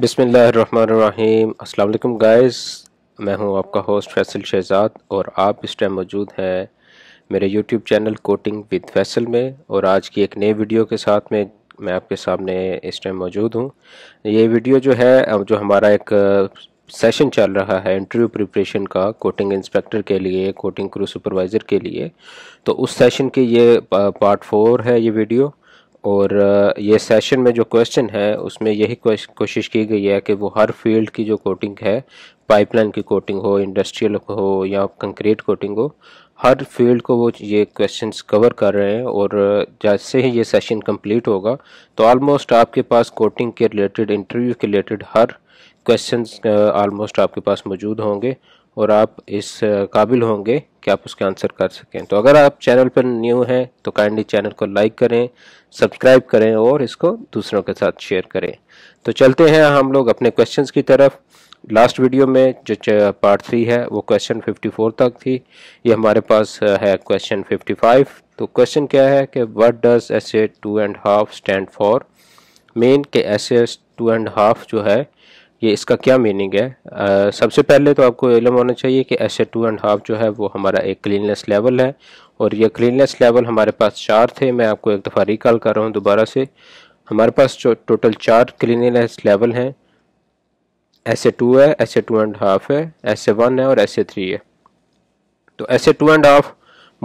बिसमीम् अल्लाम गाइस मैं हूं आपका होस्ट फैसल शहजाद और आप इस टाइम मौजूद हैं मेरे YouTube channel coating with Faisal में और आज की एक नए वीडियो के साथ में मैं आपके सामने इस टाइम मौजूद हूं ये वीडियो जो है जो हमारा एक सेशन चल रहा है इंटरव्यू प्रिपरेशन का कोटिंग इंस्पेक्टर के लिए कोटिंग क्रू सुपरवाइज़र के लिए तो उस सेशन की ये पार्ट फोर है ये वीडियो और ये सेशन में जो क्वेश्चन है उसमें यही कोशिश की गई है कि वो हर फील्ड की जो कोटिंग है पाइपलाइन की कोटिंग हो इंडस्ट्रियल हो या कंक्रीट कोटिंग हो हर फील्ड को वो ये क्वेश्चंस कवर कर रहे हैं और जैसे ही ये सेशन कंप्लीट होगा तो ऑलमोस्ट आपके पास कोटिंग के रिलेटेड इंटरव्यू के रिलेटेड हर क्वेश्चंस ऑलमोस्ट आपके पास मौजूद होंगे और आप इस काबिल होंगे कि आप उसके आंसर कर सकें तो अगर आप चैनल पर न्यू हैं तो काइंडली चैनल को लाइक करें सब्सक्राइब करें और इसको दूसरों के साथ शेयर करें तो चलते हैं हम लोग अपने क्वेश्चंस की तरफ लास्ट वीडियो में जो पार्ट थ्री है वो क्वेश्चन 54 तक थी ये हमारे पास है क्वेश्चन 55 तो क्वेश्चन क्या है कि what does S A two and half stand for mean के S S two and half जो है ये इसका क्या मीनिंग है आ, सबसे पहले तो आपको इलम होना चाहिए कि S A two and half जो है वो हमारा एक क्लीननेस लेवल है और ये क्लीननेस लेवल हमारे पास चार थे मैं आपको एक दफ़ा रिकॉल कर रहा हूँ दोबारा से हमारे पास जो टोटल चार क्लीननेस लेवल हैं एस ए टू है S A two and half है एस ए वन है और एस ए थ्री है तो S A two and half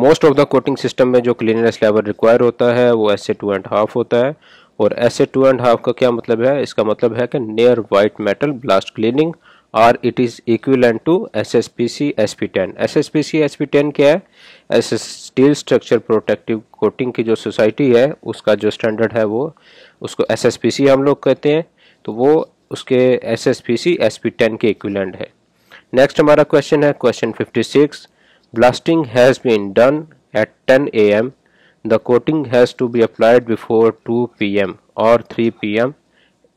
most of the coating system में जो क्लीननेस लेवल रिक्वायर होता है वो S A two and half होता है और ऐसे टू एंड हाफ का क्या मतलब है इसका मतलब है कि near white metal blast cleaning और it is equivalent to S S P C S P ten S S P C S P ten क्या है S S steel structure protective coating की जो सोसाइटी है उसका जो स्टैंडर्ड है वो उसको एस एस पी सी हम लोग कहते हैं तो वो उसके S S P C S P ten के इक्विलेंट है नेक्स्ट हमारा क्वेश्चन है question fifty six blasting has been done at ten A M the coating has to be applied before 2 pm और 3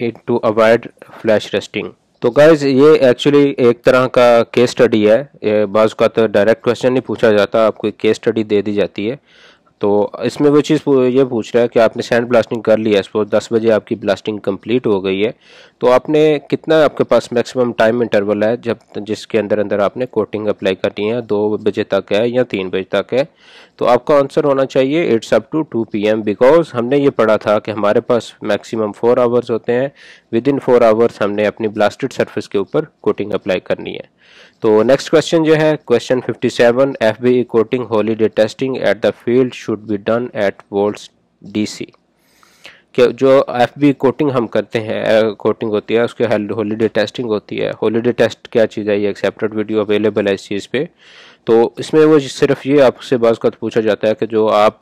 it to avoid flash rusting तो guys ये actually एक तरह का केस स्टडी है बाज़ का तो डायरेक्ट क्वेश्चन नहीं पूछा जाता आपको केस स्टडी दे दी जाती है तो इसमें वो चीज़ ये पूछ रहा है कि आपने सैंड ब्लास्टिंग कर लिया सपोज दस बजे आपकी ब्लास्टिंग कंप्लीट हो गई है तो आपने कितना आपके पास मैक्सिमम टाइम इंटरवल है जब जिसके अंदर अंदर आपने कोटिंग अप्लाई करनी है दो बजे तक है या तीन बजे तक है तो आपका आंसर होना चाहिए it's up to two P M because हमने ये पढ़ा था कि हमारे पास मैक्सिमम फोर आवर्स होते हैं विद इन फोर आवर्स हमने अपनी ब्लास्टेड सर्फिस के ऊपर कोटिंग अप्लाई करनी है तो नेक्स्ट क्वेश्चन जो है question fifty seven F B coating holiday testing at the field should be done at volt D C कि जो एफ बी कोटिंग हम करते हैं कोटिंग होती है उसके हॉलीडे टेस्टिंग होती है हॉलीडे टेस्ट क्या चीज़ है ये एक सेपरेट वीडियो अवेलेबल है इस चीज़ पे तो इसमें वो सिर्फ ये आपसे बाज़ का पूछा जाता है कि जो आप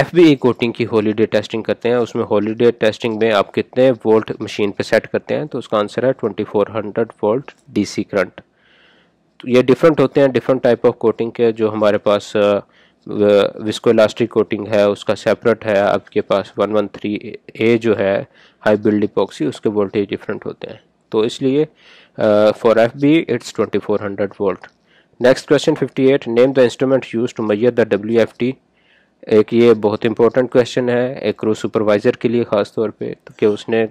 एफ बी ई कोटिंग की हॉलीडे टेस्टिंग करते हैं उसमें हॉलीडे टेस्टिंग में आप कितने वोल्ट मशीन पे सेट करते हैं तो उसका आंसर है twenty four hundred volt D C current तो ये डिफरेंट होते हैं डिफरेंट टाइप ऑफ कोटिंग के जो हमारे पास uh, विस्को इलास्टिक कोटिंग है उसका सेपरेट है आपके पास वन वन थ्री ए जो है हाई बिल्ड इपॉक्सी उसके वोल्टेज डिफरेंट होते हैं तो इसलिए for F B it's twenty four hundred volt next question fifty eight name the instrument use to measure the W F T एक ये बहुत इंपॉर्टेंट क्वेश्चन है एक रो सुपरवाइज़र के लिए ख़ास तौर पे तो कि उसने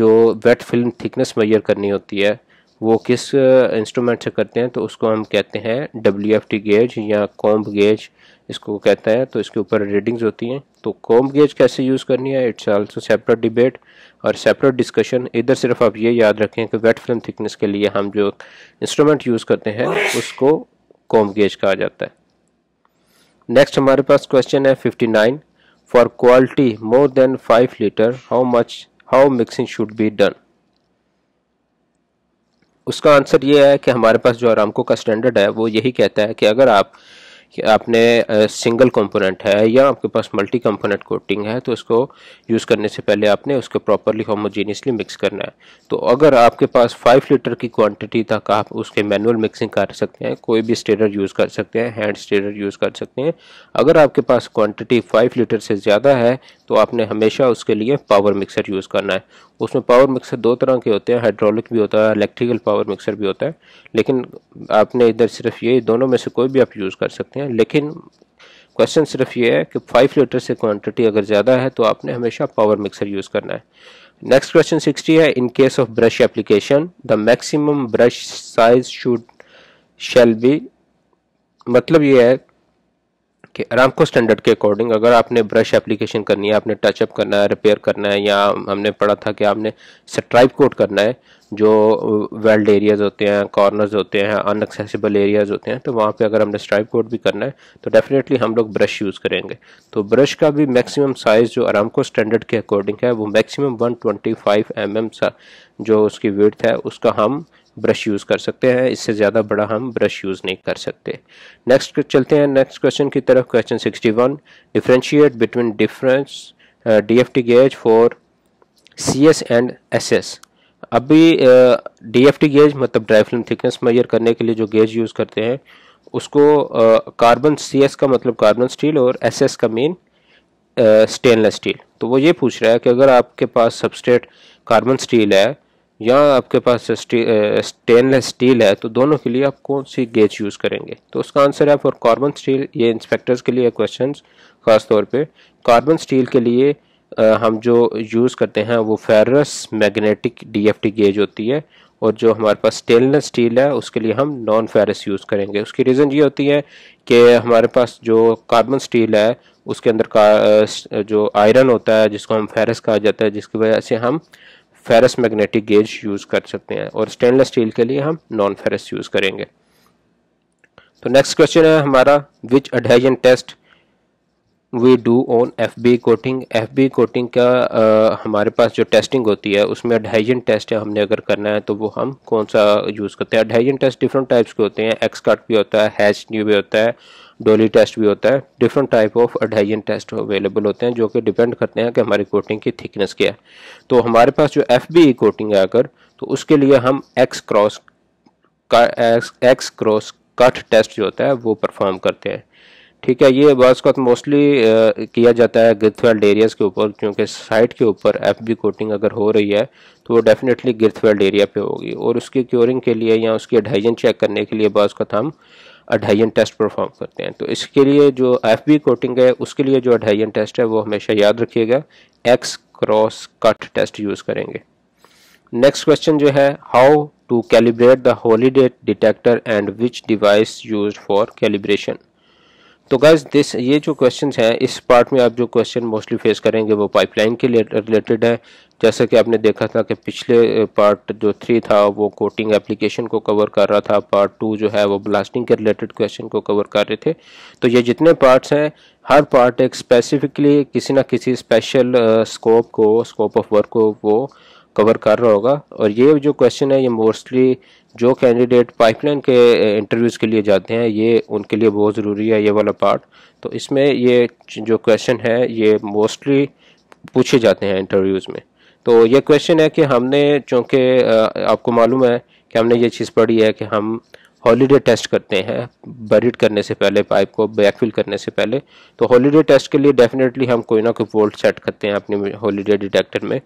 जो वेट फिल्म थिकनेस मैयर करनी होती है वो किस इंस्ट्रूमेंट uh, से करते हैं तो उसको हम कहते हैं डब्ल्यू एफ टी गेज या कॉम्ब गेज इसको कहता है तो इसके ऊपर रीडिंग्स होती हैं तो कॉम गेज कैसे यूज़ करनी है इट्स आल्सो सेपरेट डिबेट और सेपरेट डिस्कशन इधर सिर्फ आप ये याद रखें कि वेट फिल्म थिकनेस के लिए हम जो इंस्ट्रूमेंट यूज़ करते हैं उसको कॉम गेज कहा जाता है नेक्स्ट हमारे पास क्वेश्चन है fifty four quality more than five litre how much how mixing should be done उसका आंसर ये है कि हमारे पास जो आरामको का स्टैंडर्ड है वो यही कहता है कि अगर आप कि आपने सिंगल कंपोनेंट है या आपके पास मल्टी कंपोनेंट कोटिंग है तो उसको यूज़ करने से पहले आपने उसको प्रॉपरली होमोजीनियसली मिक्स करना है तो अगर आपके पास फाइव लीटर की क्वांटिटी तक आप उसके मैनुअल मिक्सिंग कर सकते हैं कोई भी स्टेडर यूज़ कर सकते हैं हैंड स्टेडर यूज़ कर सकते हैं अगर आपके पास क्वान्टिटी फाइव लीटर से ज़्यादा है तो आपने हमेशा उसके लिए पावर मिक्सर यूज़ करना है उसमें पावर मिक्सर दो तरह के होते हैं हाइड्रोलिक भी होता है इलेक्ट्रिकल पावर मिक्सर भी होता है लेकिन आपने इधर सिर्फ ये दोनों में से कोई भी आप यूज़ कर सकते हैं लेकिन क्वेश्चन सिर्फ ये है कि फाइव लीटर से क्वान्टिटी अगर ज़्यादा है तो आपने हमेशा पावर मिक्सर यूज़ करना है नेक्स्ट क्वेश्चन सिक्सटी है in case of brush application the maximum brush size should shall be मतलब ये है कि आरामको स्टैंडर्ड के अकॉर्डिंग अगर आपने ब्रश एप्लीकेशन करनी है आपने टचअप करना है रिपेयर करना है या हमने पढ़ा था कि आपने स्ट्राइप कोट करना है जो वेल्ड uh, एरियाज़ होते हैं कॉर्नर्स होते हैं अनएक्सेसिबल एरियाज़ होते हैं तो वहाँ पे अगर हमने स्ट्राइप कोट भी करना है तो डेफिनेटली हम लोग ब्रश यूज़ करेंगे तो ब्रश का भी मैक्सिमम साइज़ जो को स्टैंडर्ड के अकॉर्डिंग है वो मैक्सिमम 125 एम mm सा जो उसकी वेट है उसका हम ब्रश यूज़ कर सकते हैं इससे ज़्यादा बड़ा हम ब्रश यूज़ नहीं कर सकते नेक्स्ट चलते हैं नेक्स्ट क्वेश्चन की तरफ question 61 differentiate between difference T gauge for S and S अभी टी uh, गेज मतलब ड्राई फिल्म थिकनेस मेजर करने के लिए जो गेज यूज़ करते हैं उसको कार्बन uh, सी का मतलब कार्बन स्टील और एस का मीन स्टेनलेस स्टील तो वो ये पूछ रहा है कि अगर आपके पास सबस्टेट कार्बन स्टील है या आपके पास स्टेनलेस स्टील है तो दोनों के लिए आप कौन सी गेज यूज़ करेंगे तो उसका आंसर है फॉर कार्बन स्टील ये इंस्पेक्टर्स के लिए क्वेश्चन खास तौर पे कार्बन स्टील के लिए आ, हम जो यूज़ करते हैं वो फेरस मैग्नेटिक डीएफटी गेज होती है और जो हमारे पास स्टेनलेस स्टील है उसके लिए हम नॉन फेरस यूज़ करेंगे उसकी रीज़न ये होती है कि हमारे पास जो कार्बन स्टील है उसके अंदर का जो आयरन होता है जिसको हम फेरस कहा जाता है जिसकी वजह से हम फेरस मैग्नेटिक गेज यूज़ कर सकते हैं और स्टेनलेस स्टील के लिए हम नॉन फेरस यूज़ करेंगे तो नेक्स्ट क्वेश्चन है हमारा which adhesion test we do on F B coating F B coating का आ, हमारे पास जो टेस्टिंग होती है उसमें अडहेजन टेस्ट है हमने अगर करना है तो वो हम कौन सा यूज़ करते हैं अडहेजन टेस्ट डिफरेंट टाइप्स के होते हैं एक्स काट भी होता है हैच न्यू भी होता है डोली टेस्ट भी होता है different type of adhesion test available होते हैं जो कि डिपेंड करते हैं कि हमारी कोटिंग की थिकनेस क्या है तो हमारे पास जो एफ बी कोटिंग है अगर तो उसके लिए हम X cross X cross cut test जो होता है वो परफॉर्म करते हैं ठीक है ये बस का मोस्टली किया जाता है गिरथवेल्ड एरियाज़ के ऊपर क्योंकि साइट के ऊपर एफ बी कोटिंग अगर हो रही है तो वो डेफिनेटली गिरथवेल्ड एरिया पे होगी और उसकी क्योरिंग के लिए या उसकी अडाइजन चेक करने के लिए बस का हम अढाइन टेस्ट परफॉर्म करते हैं तो इसके लिए जो एफ बी कोटिंग है उसके लिए जो अढाइन टेस्ट है वो हमेशा याद रखिएगा X cross cut test use करेंगे नेक्स्ट क्वेश्चन जो है how to calibrate the holiday detector and which device use for calibration तो गैस दिस ये जो क्वेश्चन हैं इस पार्ट में आप जो क्वेश्चन मोस्टली फेस करेंगे वो पाइपलाइन के रिलेटेड है जैसा कि आपने देखा था कि पिछले पार्ट जो थ्री था वो कोटिंग एप्लीकेशन को कवर कर रहा था पार्ट टू जो है वो ब्लास्टिंग के रिलेटेड क्वेश्चन को कवर कर रहे थे तो ये जितने पार्ट्स हैं हर पार्ट एक स्पेसिफिकली किसी ना किसी स्पेशल स्कोप को स्कोप ऑफ वर्क को वो कवर कर रहा होगा और ये जो क्वेश्चन है ये मोस्टली जो कैंडिडेट पाइपलाइन के इंटरव्यूज़ eh, के लिए जाते हैं ये उनके लिए बहुत ज़रूरी है ये वाला पार्ट तो इसमें ये जो क्वेश्चन है ये मोस्टली पूछे जाते हैं इंटरव्यूज़ में तो ये क्वेश्चन है कि हमने चूँकि eh, आपको मालूम है कि हमने ये चीज़ पढ़ी है कि हम हॉलीडे टेस्ट करते हैं बरिड करने से पहले पाइप को बैकफिल करने से पहले तो हॉलीडे टेस्ट के लिए डेफिनेटली हम कोई ना कोई वोल्ट सेट करते हैं अपने हॉलीडे डिटेक्टर में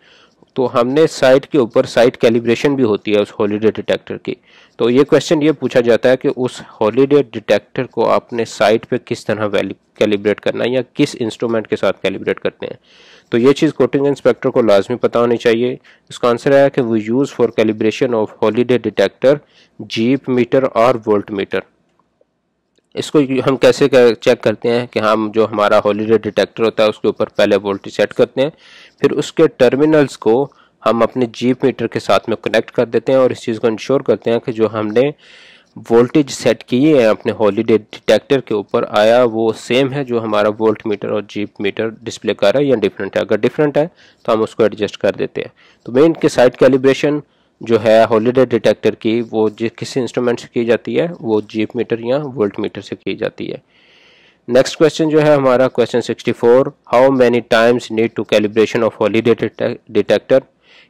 तो हमने साइट के ऊपर साइट कैलिब्रेशन भी होती है उस हॉलीडे डिटेक्टर की तो ये क्वेश्चन ये पूछा जाता है कि उस हॉलीडे डिटेक्टर को आपने साइट पे किस तरह कैलिब्रेट करना है या किस इंस्ट्रूमेंट के साथ कैलिब्रेट करते हैं तो ये चीज़ कोटिंग इंस्पेक्टर को लाजमी पता होनी चाहिए इसका आंसर है कि वो use for calibration of holiday detector jeep meter और वोल्ट मीटर इसको हम कैसे कर, चेक करते हैं कि हम जो हमारा हॉलीडे डिटेक्टर होता है उसके ऊपर पहले वोल्टेज सेट करते हैं फिर उसके टर्मिनल्स को हम अपने जीप मीटर के साथ में कनेक्ट कर देते हैं और इस चीज़ को इंश्योर करते हैं कि जो हमने वोल्टेज सेट किए हैं अपने हॉलीडे डिटेक्टर के ऊपर आया वो सेम है जो हमारा वोल्ट मीटर और जीप मीटर डिस्प्ले कर रहा है या डिफरेंट है अगर डिफरेंट है तो हम उसको एडजस्ट कर देते हैं तो मेन के साइड कैलिब्रेशन जो है हॉलीडे डिटेक्टर की वो जिस किसी इंस्ट्रूमेंट से की जाती है वो जीप मीटर या वोल्ट मीटर से की जाती है नेक्स्ट क्वेश्चन जो है हमारा question 64 how many times need to calibration of holiday detector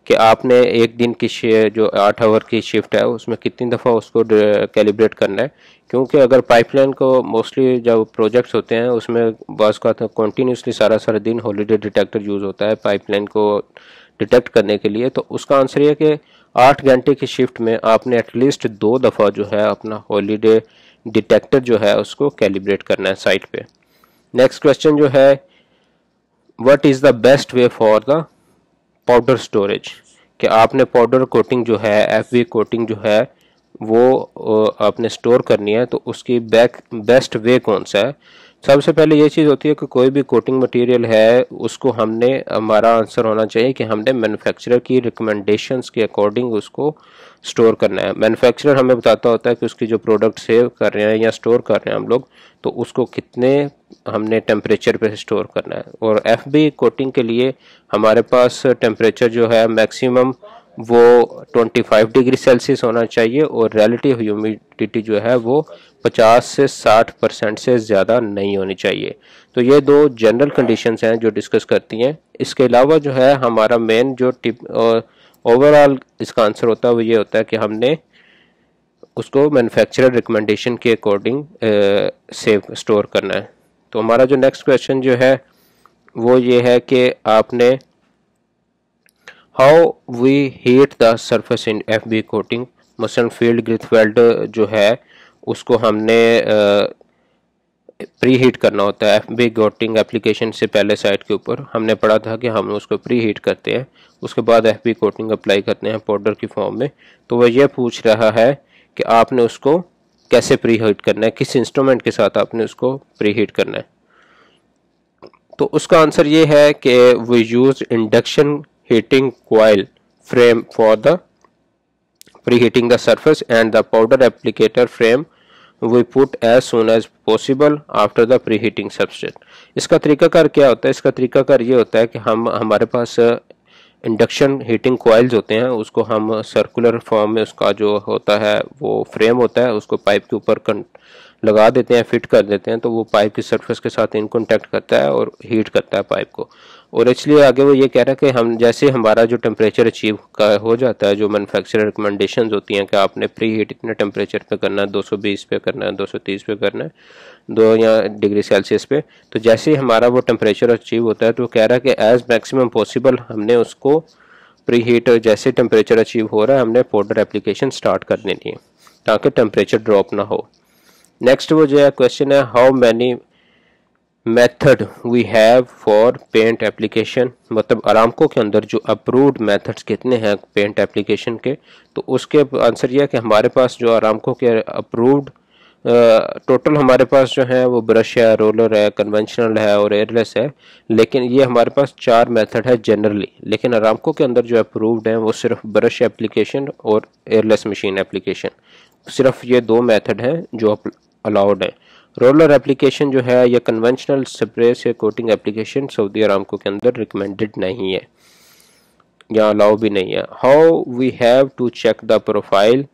कि आपने एक दिन की जो आठ आवर की शिफ्ट है उसमें कितनी दफ़ा उसको कैलिब्रेट करना है क्योंकि अगर पाइपलाइन को मोस्टली जब प्रोजेक्ट्स होते हैं उसमें बस का कंटिन्यूसली तो सारा सारा दिन हॉलीडे डिटेक्टर यूज़ होता है पाइपलाइन को डिटेक्ट करने के लिए तो उसका आंसर ये कि आठ घंटे की शिफ्ट में आपने एटलीस्ट दो दफ़ा जो है अपना हॉलीडे डिटेक्टर जो है उसको कैलिब्रेट करना है साइट पे नेक्स्ट क्वेश्चन जो है what is the best way for the powder storage कि आपने पाउडर कोटिंग जो है एफ कोटिंग जो है वो आपने स्टोर करनी है तो उसकी बैक बेस्ट वे कौन सा है सबसे पहले ये चीज़ होती है कि कोई भी कोटिंग मटेरियल है उसको हमने हमारा आंसर होना चाहिए कि हमने मैन्युफैक्चरर की रिकमेंडेशंस के अकॉर्डिंग उसको स्टोर करना है मैन्युफैक्चरर हमें बताता होता है कि उसकी जो प्रोडक्ट सेव कर रहे हैं या स्टोर कर रहे हैं हम लोग तो उसको कितने हमने टेम्परेचर पे स्टोर करना है और एफ बी कोटिंग के लिए हमारे पास टेम्परेचर जो है मैक्सिमम वो 25 डिग्री सेल्सियस होना चाहिए और रियलिटी ह्यूमिडिटी जो है वो 50 से 60 परसेंट से ज़्यादा नहीं होनी चाहिए तो ये दो जनरल कंडीशंस हैं जो डिस्कस करती हैं इसके अलावा जो है हमारा मेन जो टिप ओवरऑल इसका आंसर होता है वो ये होता है कि हमने उसको मैन्युफैक्चरर रिकमेंडेशन के अकॉर्डिंग सेव स्टोर करना है तो हमारा जो नेक्स्ट क्वेश्चन जो है वो ये है कि आपने how we heat the surface in F B coating मसलन फील्ड ग्रिथफेल्ड जो है उसको हमने प्री हीट करना होता है एफ बी कोटिंग एप्लीकेशन से पहले साइट के ऊपर हमने पढ़ा था कि हम उसको प्री हीट करते हैं उसके बाद एफ बी कोटिंग अप्लाई करते हैं पाउडर की फॉर्म में तो वह यह पूछ रहा है कि आपने उसको कैसे प्री हीट करना है किस इंस्ट्रूमेंट के साथ आपने उसको प्री हीट करना है तो उसका आंसर ये है कि we use induction heating coil frame for the preheating the surface and the powder applicator frame we put as soon as possible after the preheating substrate iska tarika kar kya hota hai iska tarika kar ye hota hai ki hum hamare paas induction heating coils होते हैं उसको हम circular form में उसका जो होता है वो फ्रेम होता है उसको पाइप के ऊपर लगा देते हैं फिट कर देते हैं तो वो पाइप की सरफेस के साथ इन कॉन्टैक्ट करता है और हीट करता है पाइप को और इसलिए आगे वो ये कह रहा है कि हम जैसे हमारा जो टेम्परेचर अचीव का हो जाता है जो मैनुफेक्चर रिकमेंडेशन होती हैं कि आपने प्री हीट इतने टेम्परेचर पे करना है दो पे करना है दो पे करना है दो या डिग्री सेल्सियस पे तो जैसे ही हमारा वो टेम्परेचर अचीव होता है तो कह रहा है कि एज़ मैक्सिमम पॉसिबल हमने उसको प्री हीट जैसे टेम्परेचर अचीव हो रहा है हमने पाउडर एप्लीकेशन स्टार्ट कर देनी है ताकि टेम्परेचर ड्रॉप ना हो नेक्स्ट वो जो है क्वेश्चन है how many method we have for paint application मतलब आरामको के अंदर जो अप्रूव्ड मेथड्स कितने हैं पेंट एप्लीकेशन के तो उसके आंसर यह है कि हमारे पास जो आरामको के अप्रूव्ड टोटल हमारे पास जो है वो ब्रश है रोलर है कन्वेंशनल है और एयरलेस है लेकिन ये हमारे पास चार मेथड है जनरली लेकिन आरामको के अंदर जो अप्रूव्ड है वो सिर्फ ब्रश एप्लीकेशन और एयरलेस मशीन एप्लीकेशन सिर्फ ये दो मेथड हैं जो अलाउड हैं रोलर एप्लीकेशन जो है या कन्वेंशनल स्प्रेस या कोटिंग एप्लीकेशन सऊदी अरामको के अंदर रिकमेंडेड नहीं है या अलाउ भी नहीं है how we have to check the profile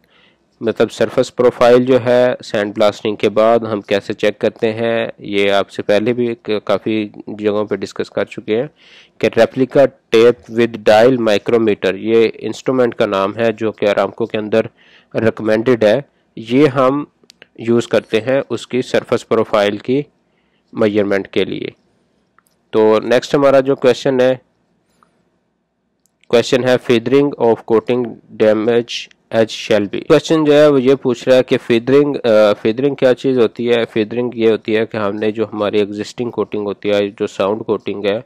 मतलब सरफेस प्रोफाइल जो है सैंड ब्लास्टिंग के बाद हम कैसे चेक करते हैं ये आपसे पहले भी काफ़ी जगहों पे डिस्कस कर चुके हैं कि replica tape with dial micrometer ये इंस्ट्रूमेंट का नाम है जो कि आरामको के अंदर रिकमेंडेड है ये हम यूज़ करते हैं उसकी सरफेस प्रोफाइल की मेजरमेंट के लिए तो नेक्स्ट हमारा जो क्वेश्चन है क्वेश्चन है feathering of coating damage edge shall be question जो है वो ये पूछ रहा है कि फीदरिंग फीदरिंग क्या चीज़ होती है फीदरिंग ये होती है कि हमने जो हमारी एग्जिस्टिंग कोटिंग होती है जो साउंड कोटिंग है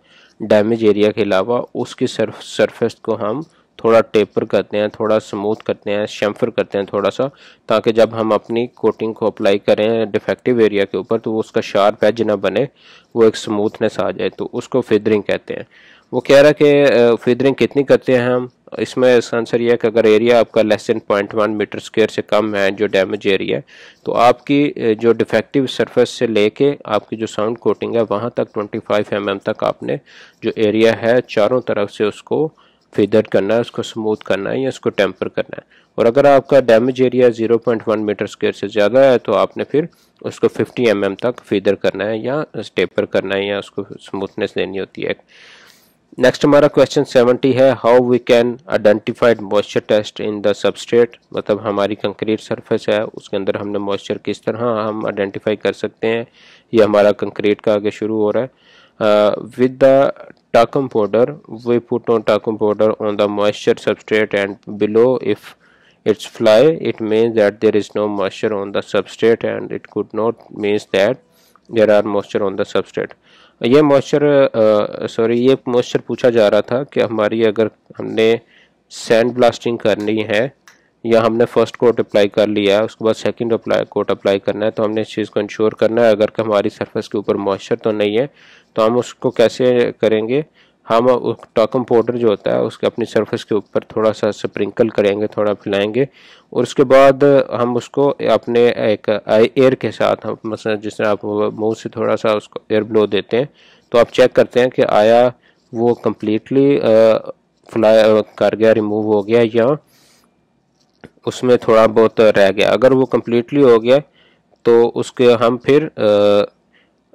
डैमेज एरिया के अलावा उसकी सर्फ सरफेस को हम थोड़ा टेपर करते हैं थोड़ा स्मूथ करते हैं शैम्फर करते हैं थोड़ा सा ताकि जब हम अपनी कोटिंग को अप्लाई करें डिफेक्टिव एरिया के ऊपर तो वो उसका शार्प एज ना बने वो एक स्मूथनेस आ जाए तो उसको फिदरिंग कहते हैं वो कह रहा है कि फिदरिंग कितनी करते हैं हम इसमें इसका आंसर यह है कि अगर एरिया आपका less than point one metre square से कम है जो डैमेज एरिया है तो आपकी जो डिफेक्टिव सरफेस से लेके आपकी जो साउंड कोटिंग है वहाँ तक 25 फाइव mm तक आपने जो एरिया है चारों तरफ से उसको फेदर करना है उसको स्मूथ करना है या उसको टेम्पर करना है और अगर आपका डैमेज एरिया 0.1 मीटर स्क्वायर से ज़्यादा है तो आपने फिर उसको 50 एम mm तक फेदर करना है या स्टेपर करना है या उसको स्मूथनेस देनी होती है नेक्स्ट हमारा क्वेश्चन 70 है how we can identified moisture test in the substrate मतलब हमारी कंक्रीट सरफेस है उसके अंदर हमने मॉइस्चर किस तरह हम आइडेंटिफाई कर सकते हैं ये हमारा कंक्रीट का आगे शुरू हो रहा है uh, with the talcum powder we put on talcum powder on the moisture substrate and below if it's fly it means that there is no moisture on the substrate and it could not means that there are moisture on the substrate ये moisture sorry ये moisture पूछा जा रहा था कि हमारी अगर हमने सैंड ब्लास्टिंग करनी है या हमने फर्स्ट कोट अप्लाई कर लिया है उसके बाद सेकंड अप्लाई कोट अप्लाई करना है तो हमने इस चीज़ को इंश्योर करना है अगर हमारी सरफेस के ऊपर मॉइस्चर तो नहीं है तो हम उसको कैसे करेंगे हम टॉकम पाउडर जो होता है उसके अपनी सरफेस के ऊपर थोड़ा सा स्प्रिंकल करेंगे थोड़ा फैलाएंगे और उसके बाद हम उसको अपने एक एयर के साथ हम मसला जिस तरह आप मुँह से थोड़ा सा उसको एयर ब्लो देते हैं तो आप चेक करते हैं कि आया वो कम्प्लीटली फ्लाई कर गया रिमूव हो गया या उसमें थोड़ा बहुत रह गया अगर वो कम्प्लीटली हो गया तो उसके हम फिर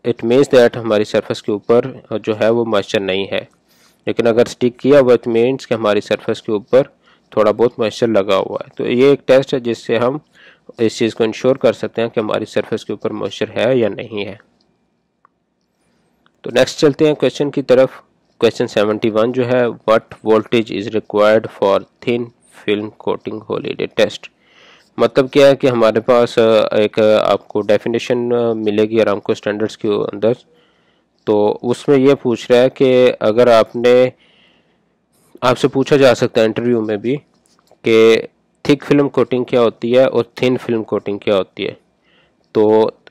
इट मीन्स दैट हमारी सरफेस के ऊपर जो है वो मॉइस्चर नहीं है लेकिन अगर स्टिक किया हुआ इट मीन्स कि हमारी सरफेस के ऊपर थोड़ा बहुत मॉइस्चर लगा हुआ है तो ये एक टेस्ट है जिससे हम इस चीज़ को इंश्योर कर सकते हैं कि हमारी सरफेस के ऊपर मॉइस्चर है या नहीं है तो नेक्स्ट चलते हैं क्वेश्चन की तरफ क्वेश्चन 71 जो है what voltage is required for thin film coating holiday test मतलब क्या है कि हमारे पास एक आपको डेफिनेशन मिलेगी आरामको स्टैंडर्ड्स के अंदर तो उसमें यह पूछ रहा है कि अगर आपने आपसे पूछा जा सकता है इंटरव्यू में भी कि थिक फिल्म कोटिंग क्या होती है और थिन फिल्म कोटिंग क्या होती है तो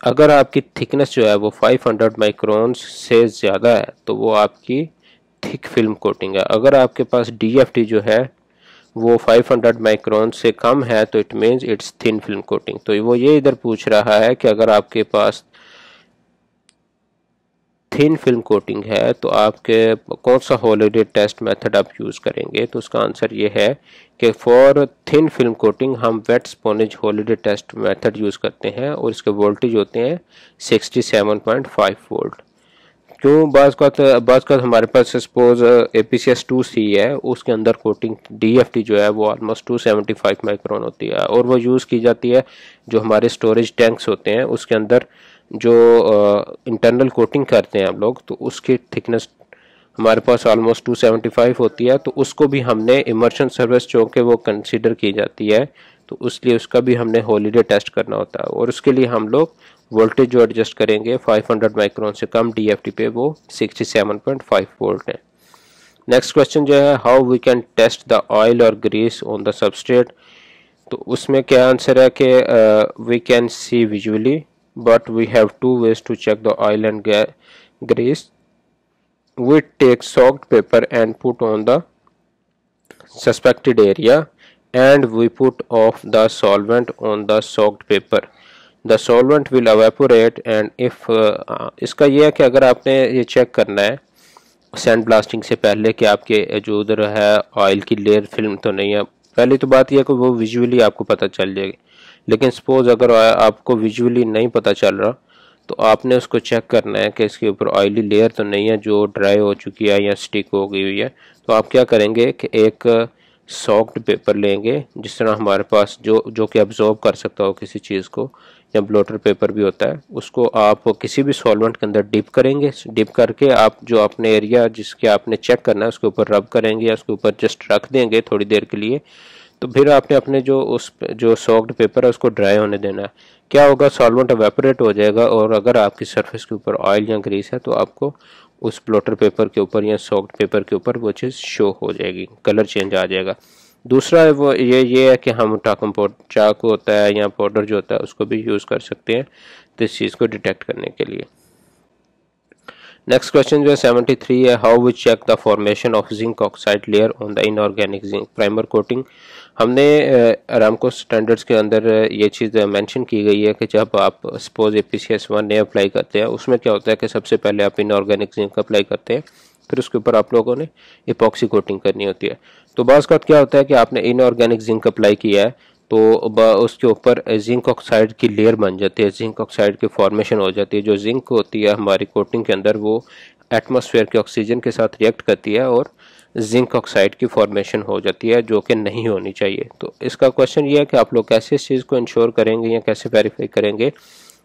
अगर आपकी थिकनेस जो है वो 500 माइक्रोन्स से ज़्यादा है तो वो आपकी थिक फिल्म कोटिंग है अगर आपके पास डी जो है वो 500 माइक्रोन से कम है तो it means it's thin film coating तो वो ये इधर पूछ रहा है कि अगर आपके पास थिन फिल्म कोटिंग है तो आपके कौन सा हॉलीडे टेस्ट मेथड आप यूज़ करेंगे तो उसका आंसर ये है कि फॉर थिन फिल्म कोटिंग हम wet sponge holiday test method use करते हैं और इसके वोल्टेज होते हैं 67.5 वोल्ट क्यों बाज का हमारे पास suppose A P C S two C है उसके अंदर कोटिंग डी एफ टी जो है वो almost two seventy five micron होती है और वो यूज़ की जाती है जो हमारे स्टोरेज टैंक्स होते हैं उसके अंदर जो इंटरनल uh, कोटिंग करते हैं हम लोग तो उसकी थिकनेस हमारे पास ऑलमोस्ट फाइव होती है तो उसको भी हमने इमर्शन सर्विस जो कि वो कंसिडर की जाती है तो लिए उसका भी हमने हॉलीडे टेस्ट करना होता है और उसके लिए हम लोग वोल्टेज जो एडजस्ट करेंगे 500 माइक्रोन से कम डीएफटी पे वो 67.5 वोल्ट है नेक्स्ट क्वेश्चन जो है how we can test the oil और ग्रीस ऑन द सबस्ट्रेट तो उसमें क्या आंसर है कि we can see visually but we have two ways to check the oil and grease we take soft paper and put on the suspected area and we put of the solvent on the soft paper the solvent will evaporate and if इसका यह है कि अगर आपने ये check करना है sand blasting से पहले कि आपके जो उधर है ऑयल की लेयर फिल्म तो नहीं है पहली तो बात यह है कि वो विजुअली आपको पता चल जाएगी लेकिन सपोज़ अगर आपको विजुअली नहीं पता चल रहा तो आपने उसको चेक करना है कि इसके ऊपर ऑयली लेयर तो नहीं है जो ड्राई हो चुकी है या स्टिक हो गई हुई है तो आप क्या करेंगे कि एक सॉफ्ट uh, पेपर लेंगे जिस तरह हमारे पास जो जो कि अब्जॉर्ब कर सकता हो किसी चीज़ को या ब्लोटर पेपर भी होता है उसको आप किसी भी सॉल्वेंट के अंदर डिप करेंगे डिप करके आप जो अपने एरिया जिसके आपने चेक करना है उसके ऊपर रब करेंगे या उसके ऊपर जस्ट रख देंगे थोड़ी देर के लिए तो फिर आपने अपने जो उस जो सॉफ्ट पेपर है उसको ड्राई होने देना है क्या होगा सॉल्वेंट अवेपोरेट हो जाएगा और अगर आपकी सर्फेस के ऊपर ऑयल या ग्रीस है तो आपको उस ब्लोटर पेपर के ऊपर या सॉफ्ट पेपर के ऊपर वो चीज़ शो हो जाएगी कलर चेंज आ जाएगा दूसरा वो ये ये है कि हम टाकम चाकू होता है या पाउडर जो होता है उसको भी यूज़ कर सकते हैं इस चीज़ को डिटेक्ट करने के लिए नेक्स्ट क्वेश्चन जो है सेवेंटी थ्री है how we check the formation of zinc oxide layer on the inorganic zinc primer coating हमने अरामको स्टैंडर्ड्स के अंदर ये चीज़ मेंशन की गई है कि जब आप suppose A P C S one ने अप्लाई करते हैं उसमें क्या होता है कि सबसे पहले आप इनऑर्गेनिक जिंक अप्लाई करते हैं फिर उसके ऊपर आप लोगों ने इपॉक्सी कोटिंग करनी होती है तो बाज़ का क्या होता है कि आपने इनऑर्गेनिक जिंक अप्लाई किया है तो उसके ऊपर जिंक ऑक्साइड की लेयर बन जाती है जिंक ऑक्साइड की फॉर्मेशन हो जाती है जो जिंक होती है हमारी कोटिंग के अंदर वो एटमोसफेयर के ऑक्सीजन के साथ रिएक्ट करती है और जिंक ऑक्साइड की फॉर्मेशन हो जाती है जो कि नहीं होनी चाहिए तो इसका क्वेश्चन ये है कि आप लोग कैसे इस चीज़ को इंश्योर करेंगे या कैसे वेरीफाई करेंगे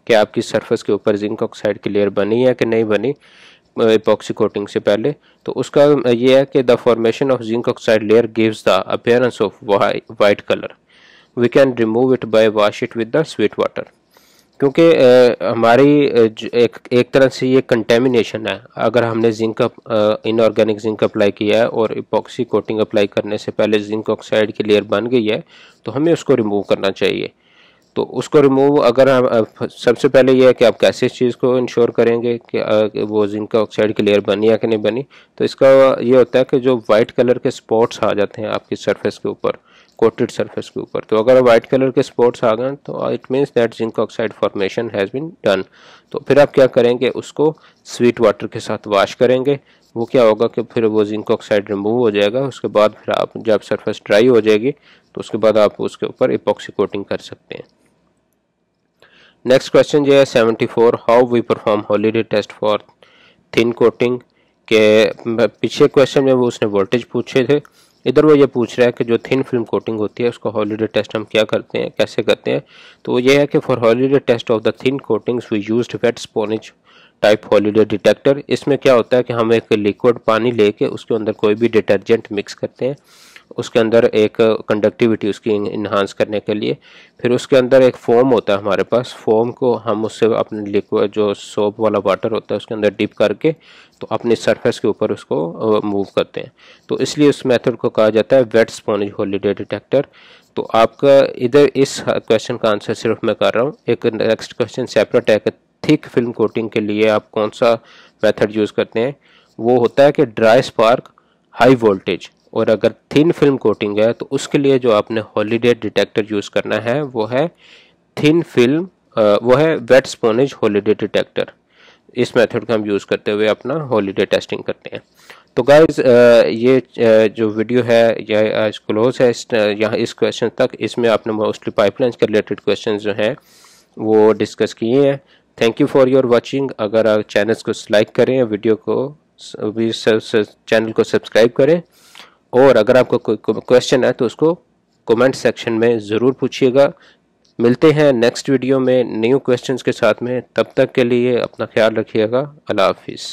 कि आपकी सरफेस के ऊपर जिंक ऑक्साइड की लेयर बनी है कि नहीं बनी एपॉक्सी कोटिंग से पहले तो उसका ये है कि the formation of zinc oxide layer gives the appearance of white colour we can remove it by wash it with the sweet water क्योंकि हमारी एक एक तरह से ये कंटेमिनेशन है अगर हमने जिंक इनऑर्गेनिक जिंक अप्लाई किया है और इपॉक्सी कोटिंग अप्लाई करने से पहले जिंक ऑक्साइड की लेयर बन गई है तो हमें उसको रिमूव करना चाहिए तो उसको रिमूव अगर आप सबसे पहले यह है कि आप कैसे इस चीज़ को इंश्योर करेंगे कि वो जिंक ऑक्साइड की लेयर बनी या कि नहीं बनी तो इसका ये होता है कि जो वाइट कलर के स्पॉट्स आ जाते हैं आपकी सरफेस के ऊपर कोटेड सरफेस के ऊपर तो अगर वाइट कलर के स्पॉट्स आ गए तो it means that zinc oxide formation has been done तो फिर आप क्या करेंगे उसको स्वीट वाटर के साथ वाश करेंगे वो क्या होगा कि फिर वो जिंक ऑक्साइड रिमूव हो जाएगा उसके बाद फिर आप जब सरफेस ड्राई हो जाएगी तो उसके बाद आप उसके ऊपर इपॉक्सी कोटिंग कर सकते हैं नेक्स्ट क्वेश्चन जो है seventy four how we perform holiday test for thin coating के पीछे क्वेश्चन में वो उसने वोल्टेज पूछे थे इधर वो ये पूछ रहा है कि जो थिन फिल्म कोटिंग होती है उसको हॉलीडे टेस्ट हम क्या करते हैं कैसे करते हैं तो वो ये है कि for holiday test of the thin coatings we use wet sponge type holiday detector इसमें क्या होता है कि हम एक लिक्विड पानी लेके उसके अंदर कोई भी डिटर्जेंट मिक्स करते हैं उसके अंदर एक कंडक्टिविटी उसकी इन्हांस करने के लिए फिर उसके अंदर एक फोम होता है हमारे पास फोम को हम उससे अपने लिक्विड जो सोप वाला वाटर होता है उसके अंदर डिप करके तो अपने सरफेस के ऊपर उसको मूव करते हैं तो इसलिए उस मेथड को कहा जाता है वेट स्पॉन्ज होलीडे डिटेक्टर तो आपका इधर इस क्वेश्चन का आंसर सिर्फ मैं कर रहा हूँ एक नेक्स्ट क्वेश्चन सेपरेट है थिक फिल्म कोटिंग के लिए आप कौन सा मेथड यूज़ करते हैं वो होता है कि ड्राई स्पार्क हाई वोल्टेज और अगर थिन फिल्म कोटिंग है तो उसके लिए जो आपने हॉलीडे डिटेक्टर यूज़ करना है वो है थिन फिल्म वो है वेट स्पोनेज हॉलीडे डिटेक्टर इस मेथड का हम यूज़ करते हुए अपना हॉलीडे टेस्टिंग करते हैं तो गाइज ये जो वीडियो है यह आज क्लोज है इस यहाँ इस क्वेश्चन तक इसमें आपने मोस्टली पाइपलाइन के रिलेटेड क्वेश्चन जो हैं वो डिस्कस किए हैं thank you for your watching अगर आप चैनल्स को लाइक करें वीडियो को भी चैनल को सब्सक्राइब करें और अगर आपका कोई क्वेश्चन है तो उसको कमेंट सेक्शन में ज़रूर पूछिएगा मिलते हैं नेक्स्ट वीडियो में न्यू क्वेश्चंस के साथ में तब तक के लिए अपना ख्याल रखिएगा अल्लाह हाफिज़